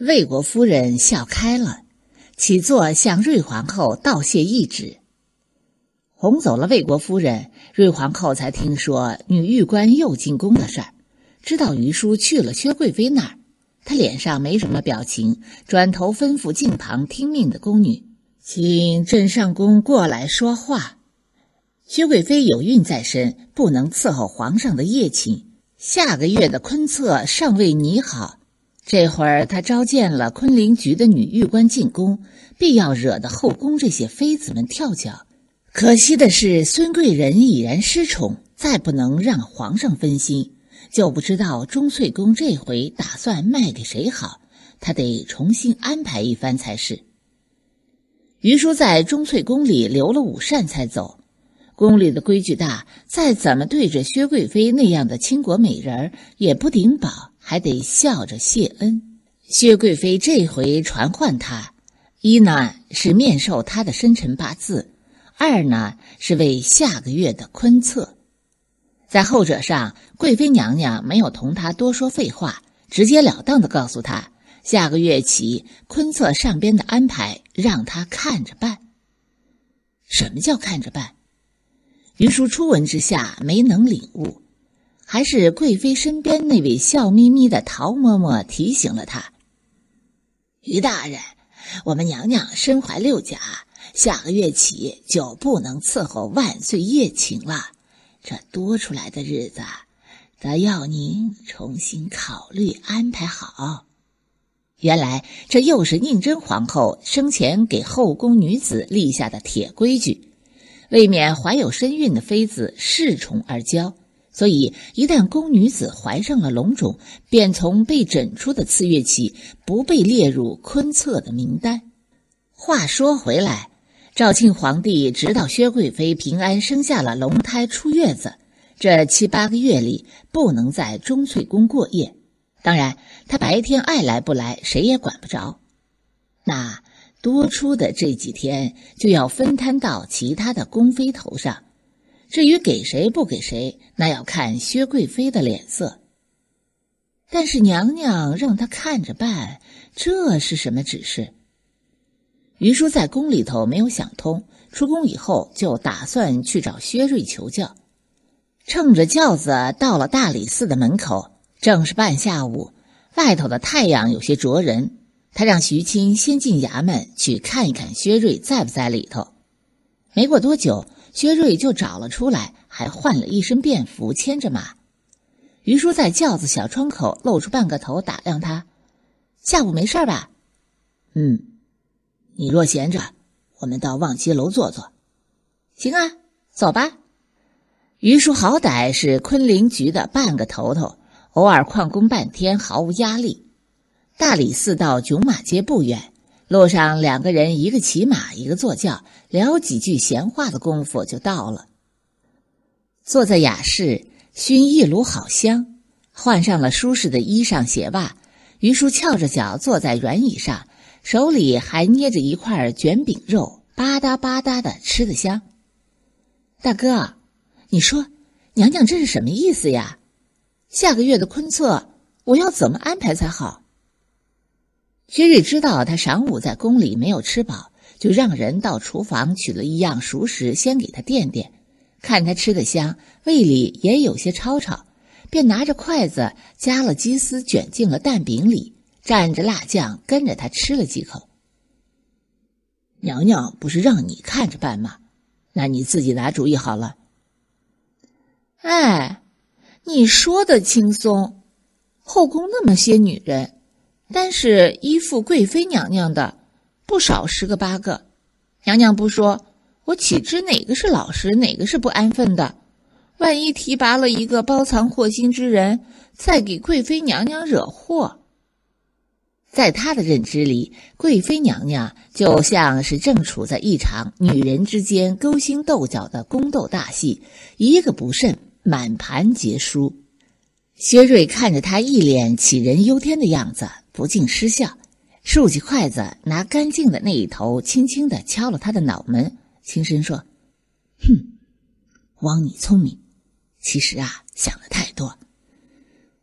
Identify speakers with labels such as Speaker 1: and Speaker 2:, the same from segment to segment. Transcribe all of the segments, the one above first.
Speaker 1: 魏国夫人笑开了，起坐向瑞皇后道谢一旨，哄走了魏国夫人。瑞皇后才听说女御官又进宫的事儿，知道于叔去了薛贵妃那儿，她脸上没什么表情，转头吩咐近旁听命的宫女，请镇上宫过来说话。薛贵妃有孕在身，不能伺候皇上的夜寝，下个月的坤策尚未拟好。这会儿他召见了昆凌局的女御官进宫，必要惹得后宫这些妃子们跳脚。可惜的是，孙贵人已然失宠，再不能让皇上分心。就不知道钟翠宫这回打算卖给谁好，他得重新安排一番才是。于叔在钟翠宫里留了午膳才走。宫里的规矩大，再怎么对着薛贵妃那样的倾国美人儿，也不顶饱。还得笑着谢恩。薛贵妃这回传唤他，一呢是面授他的生辰八字，二呢是为下个月的坤测。在后者上，贵妃娘娘没有同他多说废话，直截了当的告诉他，下个月起坤测上边的安排让他看着办。什么叫看着办？云舒初闻之下没能领悟。还是贵妃身边那位笑眯眯的陶嬷嬷提醒了他：“于大人，我们娘娘身怀六甲，下个月起就不能伺候万岁夜寝了。这多出来的日子，得要您重新考虑安排好。”原来，这又是宁禛皇后生前给后宫女子立下的铁规矩，未免怀有身孕的妃子恃宠而骄。所以，一旦宫女子怀上了龙种，便从被诊出的次月起，不被列入坤策的名单。话说回来，赵庆皇帝直到薛贵妃平安生下了龙胎出月子，这七八个月里不能在钟粹宫过夜。当然，他白天爱来不来，谁也管不着。那多出的这几天，就要分摊到其他的宫妃头上。至于给谁不给谁，那要看薛贵妃的脸色。但是娘娘让她看着办，这是什么指示？于叔在宫里头没有想通，出宫以后就打算去找薛瑞求教。乘着轿子到了大理寺的门口，正是半下午，外头的太阳有些灼人。他让徐青先进衙门去看一看薛瑞在不在里头。没过多久。薛瑞就找了出来，还换了一身便服，牵着马。于叔在轿子小窗口露出半个头，打量他：“下午没事吧？”“嗯。”“你若闲着，我们到望街楼坐坐。”“行啊，走吧。”于叔好歹是昆凌局的半个头头，偶尔旷工半天毫无压力。大理寺到囧马街不远。路上两个人，一个骑马，一个坐轿，聊几句闲话的功夫就到了。坐在雅室，熏一炉好香，换上了舒适的衣裳鞋袜。于叔翘着脚坐在软椅上，手里还捏着一块卷饼肉，吧嗒吧嗒的吃得香。大哥，你说，娘娘这是什么意思呀？下个月的坤策，我要怎么安排才好？薛瑞知道他晌午在宫里没有吃饱，就让人到厨房取了一样熟食，先给他垫垫。看他吃得香，胃里也有些吵吵，便拿着筷子夹了鸡丝卷进了蛋饼里，蘸着辣酱跟着他吃了几口。娘娘不是让你看着办吗？那你自己拿主意好了。哎，你说的轻松，后宫那么些女人。但是依附贵妃娘娘的不少十个八个，娘娘不说，我岂知哪个是老实，哪个是不安分的？万一提拔了一个包藏祸心之人，再给贵妃娘娘惹祸。在他的认知里，贵妃娘娘就像是正处在一场女人之间勾心斗角的宫斗大戏，一个不慎，满盘皆输。薛瑞看着他一脸杞人忧天的样子。不禁失笑，竖起筷子，拿干净的那一头，轻轻的敲了他的脑门，轻声说：“哼，枉你聪明，其实啊，想的太多。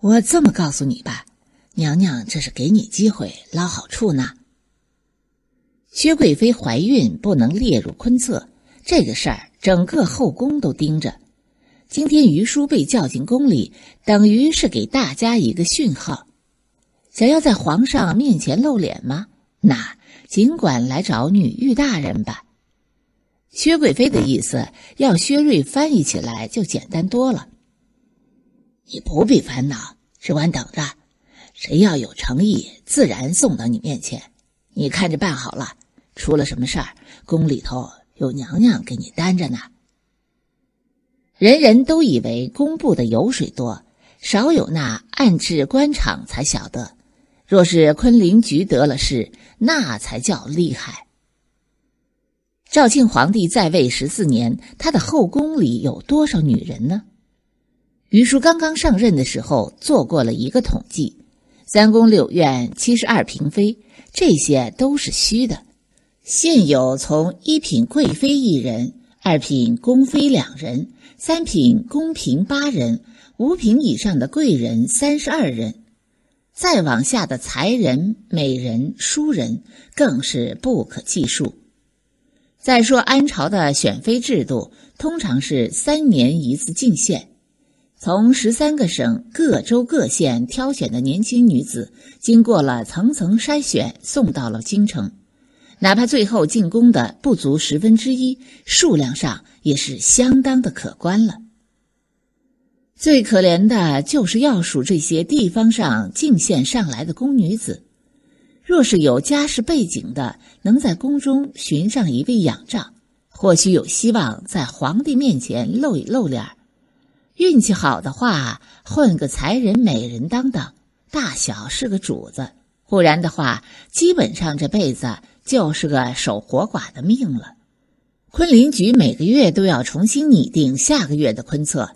Speaker 1: 我这么告诉你吧，娘娘这是给你机会捞好处呢。薛贵妃怀孕不能列入坤册，这个事儿整个后宫都盯着。今天于叔被叫进宫里，等于是给大家一个讯号。”想要在皇上面前露脸吗？那尽管来找女御大人吧。薛贵妃的意思，要薛瑞翻译起来就简单多了。你不必烦恼，只管等着。谁要有诚意，自然送到你面前。你看着办好了。出了什么事儿，宫里头有娘娘给你担着呢。人人都以为工部的油水多，少有那暗制官场才晓得。若是昆凌菊得了势，那才叫厉害。赵庆皇帝在位十四年，他的后宫里有多少女人呢？于叔刚刚上任的时候做过了一个统计：三宫六院七十二嫔妃，这些都是虚的。现有从一品贵妃一人，二品宫妃两人，三品宫嫔八人，五品以上的贵人三十二人。再往下的才人、美人、淑人更是不可计数。再说安朝的选妃制度，通常是三年一次进献，从十三个省各州各县挑选的年轻女子，经过了层层筛选，送到了京城。哪怕最后进宫的不足十分之一，数量上也是相当的可观了。最可怜的就是要数这些地方上进献上来的宫女子，若是有家世背景的，能在宫中寻上一位仰仗，或许有希望在皇帝面前露一露脸儿；运气好的话，混个才人美人当当，大小是个主子；不然的话，基本上这辈子就是个守活寡的命了。昆林局每个月都要重新拟定下个月的坤策。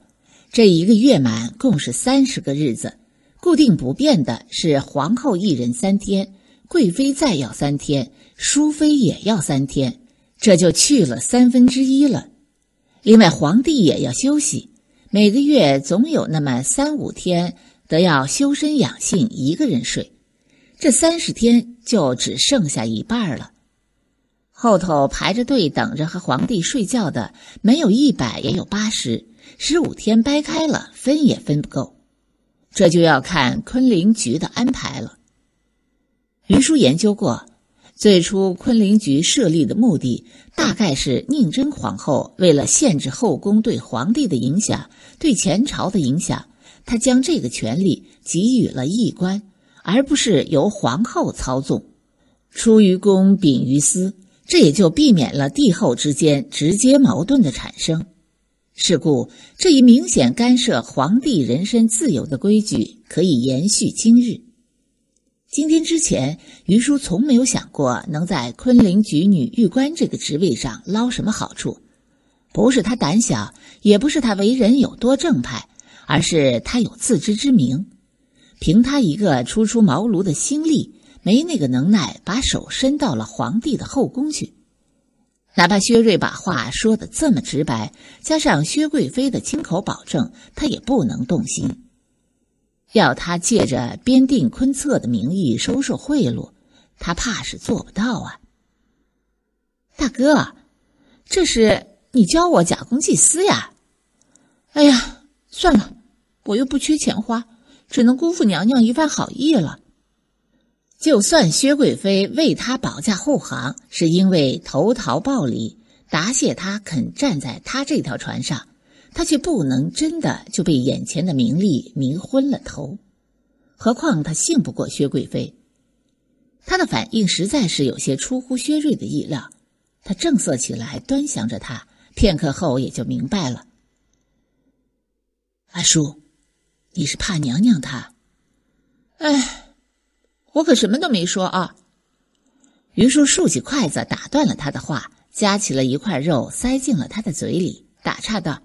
Speaker 1: 这一个月满共是三十个日子，固定不变的是皇后一人三天，贵妃再要三天，淑妃也要三天，这就去了三分之一了。另外皇帝也要休息，每个月总有那么三五天得要修身养性，一个人睡。这三十天就只剩下一半了。后头排着队等着和皇帝睡觉的，没有一百也有八十。十五天掰开了，分也分不够，这就要看昆凌局的安排了。云叔研究过，最初昆凌局设立的目的，大概是宁真皇后为了限制后宫对皇帝的影响、对前朝的影响，她将这个权力给予了异官，而不是由皇后操纵，出于公，秉于私，这也就避免了帝后之间直接矛盾的产生。是故，这一明显干涉皇帝人身自由的规矩，可以延续今日。今天之前，于叔从没有想过能在昆凌举女玉官这个职位上捞什么好处。不是他胆小，也不是他为人有多正派，而是他有自知之明。凭他一个初出茅庐的心力，没那个能耐把手伸到了皇帝的后宫去。哪怕薛瑞把话说的这么直白，加上薛贵妃的亲口保证，他也不能动心。要他借着边定坤策的名义收受贿赂，他怕是做不到啊！大哥，这是你教我假公济私呀？哎呀，算了，我又不缺钱花，只能辜负娘娘一番好意了。就算薛贵妃为他保驾护航，是因为投桃报李，答谢他肯站在他这条船上，他却不能真的就被眼前的名利迷昏了头。何况他信不过薛贵妃，他的反应实在是有些出乎薛瑞的意料。他正色起来，端详着他，片刻后也就明白了。阿叔，你是怕娘娘她？哎。我可什么都没说啊！于叔竖起筷子打断了他的话，夹起了一块肉塞进了他的嘴里，打岔道：“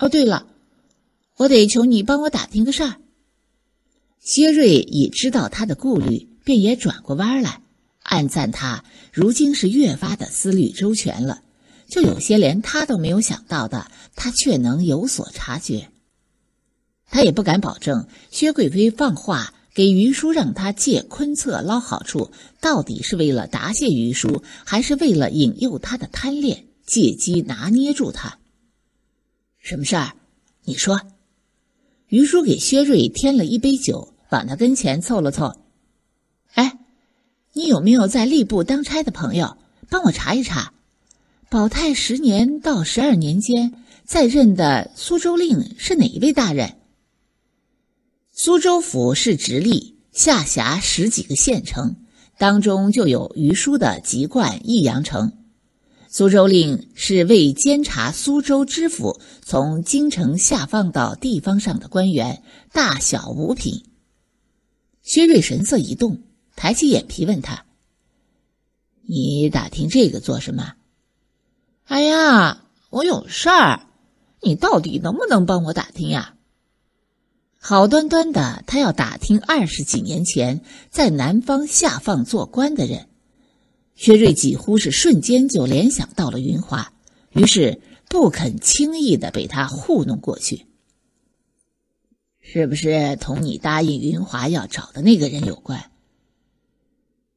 Speaker 1: 哦，对了，我得求你帮我打听个事儿。”薛瑞已知道他的顾虑，便也转过弯来，暗赞他如今是越发的思虑周全了。就有些连他都没有想到的，他却能有所察觉。他也不敢保证薛贵妃放话。给于叔让他借昆策捞好处，到底是为了答谢于叔，还是为了引诱他的贪恋，借机拿捏住他？什么事儿？你说。于叔给薛瑞添了一杯酒，往他跟前凑了凑。哎，你有没有在吏部当差的朋友？帮我查一查，保泰十年到十二年间在任的苏州令是哪一位大人？苏州府是直隶，下辖十几个县城，当中就有于叔的籍贯——益阳城。苏州令是为监察苏州知府，从京城下放到地方上的官员，大小五品。薛瑞神色一动，抬起眼皮问他：“你打听这个做什么？”“哎呀，我有事儿，你到底能不能帮我打听呀？”好端端的，他要打听二十几年前在南方下放做官的人，薛瑞几乎是瞬间就联想到了云华，于是不肯轻易的被他糊弄过去。是不是同你答应云华要找的那个人有关？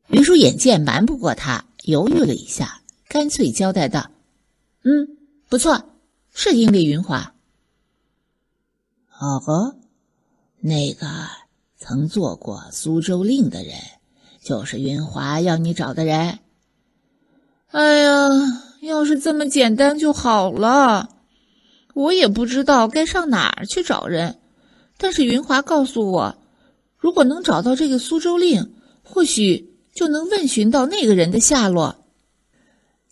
Speaker 1: 云舒眼见瞒不过他，犹豫了一下，干脆交代道：“嗯，不错，是英为云华。”哦吼！那个曾做过苏州令的人，就是云华要你找的人。哎呀，要是这么简单就好了！我也不知道该上哪儿去找人，但是云华告诉我，如果能找到这个苏州令，或许就能问询到那个人的下落。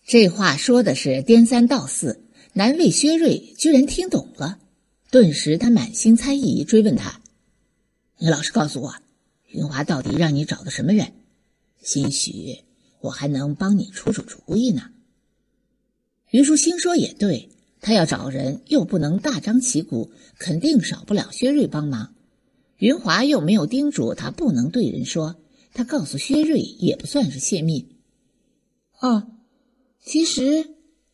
Speaker 1: 这话说的是颠三倒四，难为薛瑞居然听懂了。顿时，他满心猜疑，追问他。你老实告诉我，云华到底让你找的什么人？兴许我还能帮你出出主意呢。于叔心说也对，他要找人又不能大张旗鼓，肯定少不了薛瑞帮忙。云华又没有叮嘱他不能对人说，他告诉薛瑞也不算是泄密。哦，其实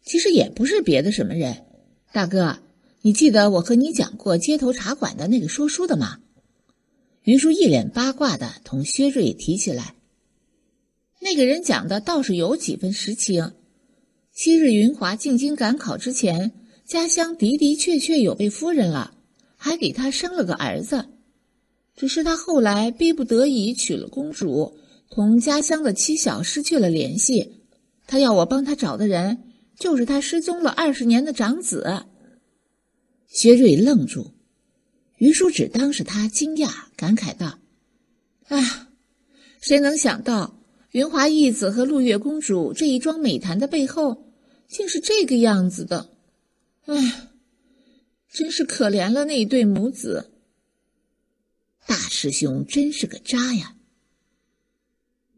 Speaker 1: 其实也不是别的什么人，大哥，你记得我和你讲过街头茶馆的那个说书的吗？云舒一脸八卦的同薛瑞提起来，那个人讲的倒是有几分实情。昔日云华进京赶考之前，家乡的的确确有位夫人了，还给他生了个儿子。只是他后来逼不得已娶了公主，同家乡的妻小失去了联系。他要我帮他找的人，就是他失踪了二十年的长子。薛瑞愣住。于叔只当是他惊讶，感慨道：“啊，谁能想到云华义子和陆月公主这一桩美谈的背后，竟是这个样子的？唉，真是可怜了那一对母子。大师兄真是个渣呀！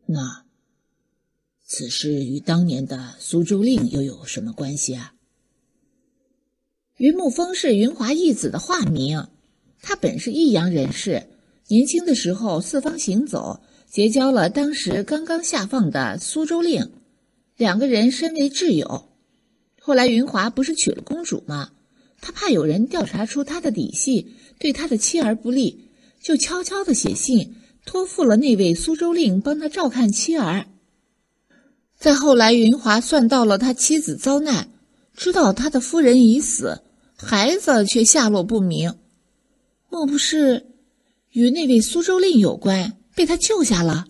Speaker 1: 那此事与当年的苏州令又有什么关系啊？”云慕风是云华义子的化名。他本是益阳人士，年轻的时候四方行走，结交了当时刚刚下放的苏州令，两个人身为挚友。后来云华不是娶了公主吗？他怕有人调查出他的底细，对他的妻儿不利，就悄悄地写信托付了那位苏州令帮他照看妻儿。再后来，云华算到了他妻子遭难，知道他的夫人已死，孩子却下落不明。莫不是与那位苏州令有关，被他救下了？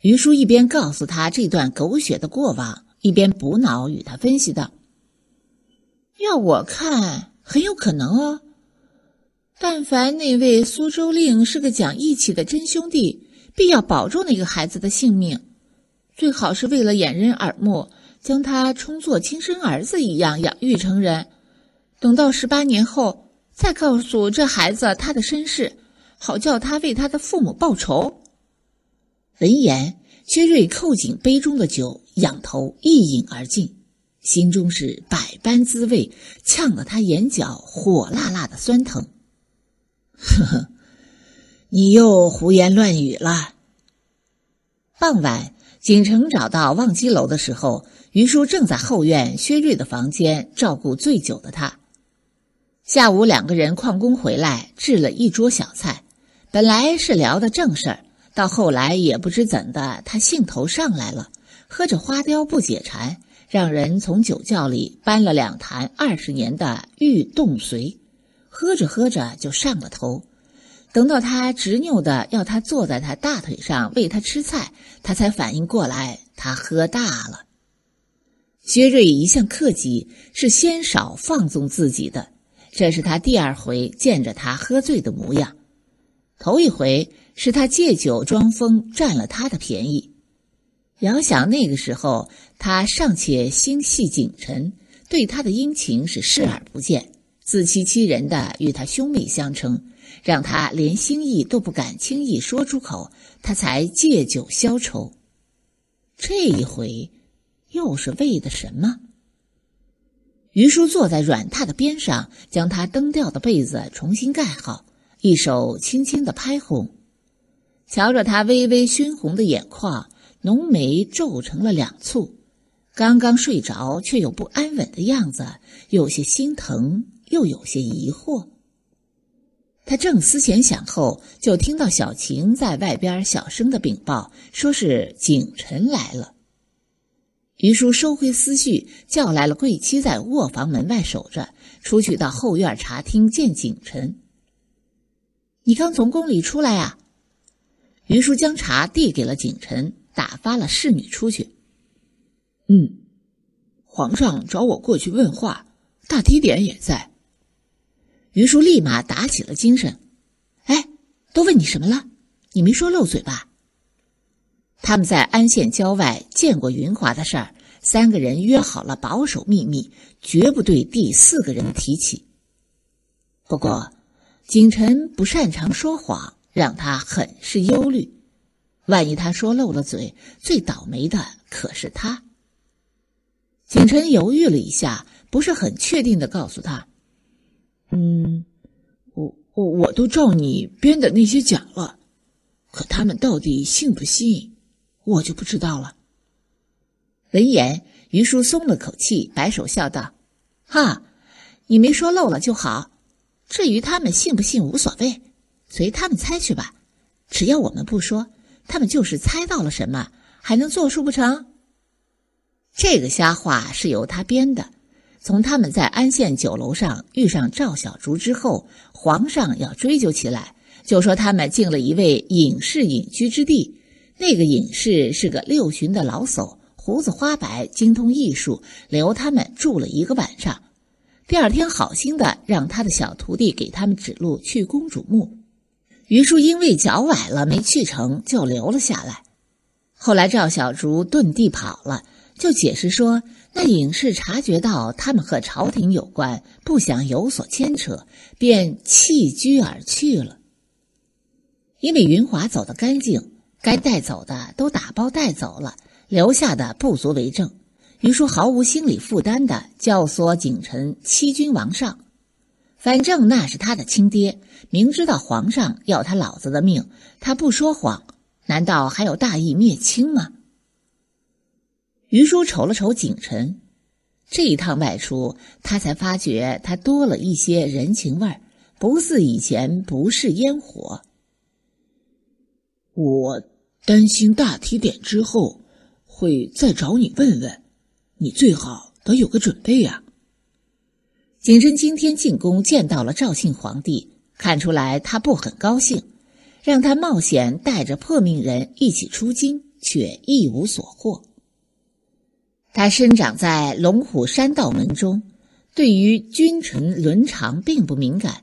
Speaker 1: 于叔一边告诉他这段狗血的过往，一边补脑与他分析道：“要我看，很有可能哦。但凡那位苏州令是个讲义气的真兄弟，必要保住那个孩子的性命，最好是为了掩人耳目，将他充作亲生儿子一样养育成人，等到十八年后。”再告诉这孩子他的身世，好叫他为他的父母报仇。闻言，薛瑞扣紧杯中的酒，仰头一饮而尽，心中是百般滋味，呛得他眼角火辣辣的酸疼。呵呵，你又胡言乱语了。傍晚，景城找到望机楼的时候，于叔正在后院薛瑞的房间照顾醉酒的他。下午，两个人旷工回来，置了一桌小菜。本来是聊的正事儿，到后来也不知怎的，他兴头上来了，喝着花雕不解馋，让人从酒窖里搬了两坛二十年的玉洞髓，喝着喝着就上了头。等到他执拗的要他坐在他大腿上喂他吃菜，他才反应过来，他喝大了。薛瑞一向克己，是先少放纵自己的。这是他第二回见着他喝醉的模样，头一回是他借酒装疯占了他的便宜。遥想那个时候，他尚且心系景臣，对他的殷勤是视而不见，自欺欺人的与他兄妹相称，让他连心意都不敢轻易说出口，他才借酒消愁。这一回，又是为的什么？于叔坐在软榻的边上，将他蹬掉的被子重新盖好，一手轻轻的拍红，瞧着他微微熏红的眼眶，浓眉皱成了两簇，刚刚睡着却又不安稳的样子，有些心疼，又有些疑惑。他正思前想后，就听到小晴在外边小声的禀报，说是景臣来了。于叔收回思绪，叫来了桂七，在卧房门外守着。出去到后院茶厅见景臣。你刚从宫里出来呀？于叔将茶递给了景臣，打发了侍女出去。嗯，皇上找我过去问话，大提点也在。于叔立马打起了精神。哎，都问你什么了？你没说漏嘴吧？他们在安县郊外见过云华的事儿，三个人约好了保守秘密，绝不对第四个人提起。不过景晨不擅长说谎，让他很是忧虑。万一他说漏了嘴，最倒霉的可是他。景晨犹豫了一下，不是很确定的告诉他：“嗯，我我我都照你编的那些讲了，可他们到底信不信？”我就不知道了。闻言，于叔松了口气，摆手笑道：“哈，你没说漏了就好。至于他们信不信无所谓，随他们猜去吧。只要我们不说，他们就是猜到了什么，还能作数不成？”这个瞎话是由他编的。从他们在安县酒楼上遇上赵小竹之后，皇上要追究起来，就说他们进了一位隐士隐居之地。那个隐士是个六旬的老叟，胡子花白，精通艺术，留他们住了一个晚上。第二天，好心的让他的小徒弟给他们指路去公主墓。于叔因为脚崴了没去成，就留了下来。后来赵小竹遁地跑了，就解释说，那隐士察觉到他们和朝廷有关，不想有所牵扯，便弃居而去了。因为云华走得干净。该带走的都打包带走了，留下的不足为证。于叔毫无心理负担的教唆景臣欺君王上，反正那是他的亲爹，明知道皇上要他老子的命，他不说谎，难道还有大义灭亲吗？于叔瞅了瞅景臣，这一趟外出，他才发觉他多了一些人情味儿，不似以前不是烟火。我。担心大提点之后会再找你问问，你最好得有个准备呀。景深今天进宫见到了赵庆皇帝，看出来他不很高兴，让他冒险带着破命人一起出京，却一无所获。他生长在龙虎山道门中，对于君臣伦常并不敏感，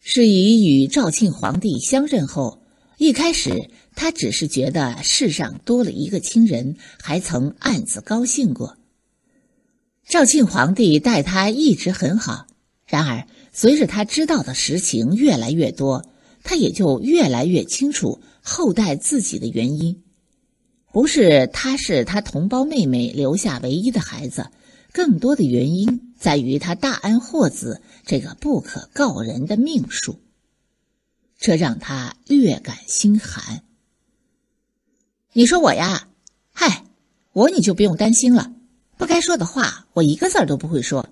Speaker 1: 是以与赵庆皇帝相认后。一开始，他只是觉得世上多了一个亲人，还曾暗自高兴过。赵庆皇帝待他一直很好。然而，随着他知道的实情越来越多，他也就越来越清楚后代自己的原因，不是他是他同胞妹妹留下唯一的孩子，更多的原因在于他大安获子这个不可告人的命数。这让他略感心寒。你说我呀？嗨，我你就不用担心了。不该说的话，我一个字儿都不会说。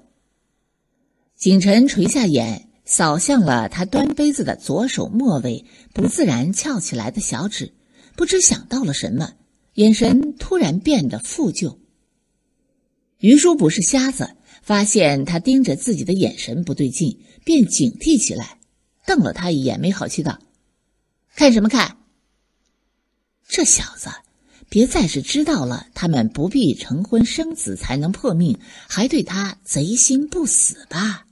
Speaker 1: 景晨垂下眼，扫向了他端杯子的左手末尾不自然翘起来的小指，不知想到了什么，眼神突然变得负疚。于叔不是瞎子，发现他盯着自己的眼神不对劲，便警惕起来。瞪了他一眼，没好气道：“看什么看？这小子，别再是知道了他们不必成婚生子才能破命，还对他贼心不死吧？”